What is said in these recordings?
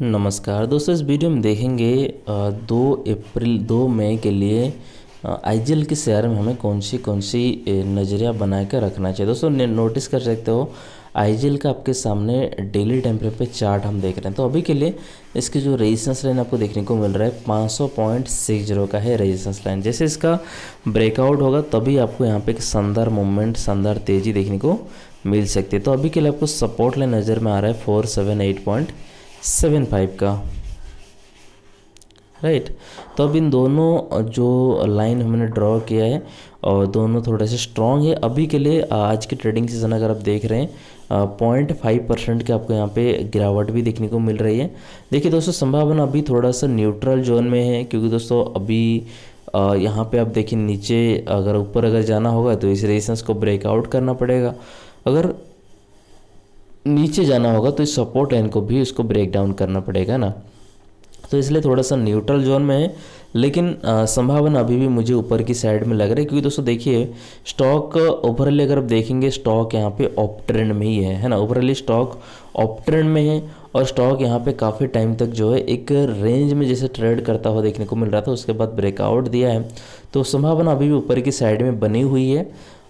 नमस्कार दोस्तों इस वीडियो में देखेंगे दो अप्रैल दो मई के लिए आई के शेयर में हमें कौन सी कौन सी नज़रिया बना कर रखना चाहिए दोस्तों नोटिस कर सकते हो आई का आपके सामने डेली टाइम फ्रेम पे चार्ट हम देख रहे हैं तो अभी के लिए इसकी जो रेजिस्टेंस लाइन आपको देखने को मिल रहा है 500.60 का है रेजिस्टेंस लाइन जैसे इसका ब्रेकआउट होगा तभी आपको यहाँ पर एक शानदार मूवमेंट शानदार तेज़ी देखने को मिल सकती है तो अभी के लिए आपको सपोर्ट लाइन नज़र में आ रहा है फोर सेवन फाइव का राइट तो अब इन दोनों जो लाइन हमने ड्रॉ किया है और दोनों थोड़े से स्ट्रॉन्ग है अभी के लिए आज के ट्रेडिंग सीजन अगर आप देख रहे हैं पॉइंट फाइव परसेंट की आपको यहाँ पे गिरावट भी देखने को मिल रही है देखिए दोस्तों संभावना अभी थोड़ा सा न्यूट्रल जोन में है क्योंकि दोस्तों अभी यहाँ पे आप देखिए नीचे अगर ऊपर अगर जाना होगा तो इस रेजिस्टेंस को ब्रेकआउट करना पड़ेगा अगर नीचे जाना होगा तो इस सपोर्ट एन को भी इसको ब्रेक डाउन करना पड़ेगा ना तो इसलिए थोड़ा सा न्यूट्रल जोन में है लेकिन संभावना अभी भी मुझे ऊपर की साइड में लग रही है क्योंकि दोस्तों देखिए स्टॉक ओवरली अगर आप देखेंगे स्टॉक यहाँ पे ऑप ट्रेंड में ही है है ना ओवरली स्टॉक ऑप ट्रेंड में है और स्टॉक यहाँ पे काफ़ी टाइम तक जो है एक रेंज में जैसे ट्रेड करता हुआ देखने को मिल रहा था उसके बाद ब्रेकआउट दिया है तो संभावना अभी भी ऊपर की साइड में बनी हुई है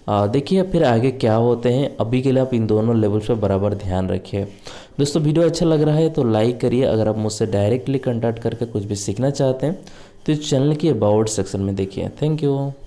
देखिए फिर आगे क्या होते हैं अभी के लिए आप इन दोनों लेवल्स पर बराबर ध्यान रखिए दोस्तों वीडियो अच्छा लग रहा है तो लाइक करिए अगर आप मुझसे डायरेक्टली कंटैक्ट करके कुछ भी सीखना चाहते हैं तो इस चैनल की अबाउट सेक्शन में देखिए थैंक यू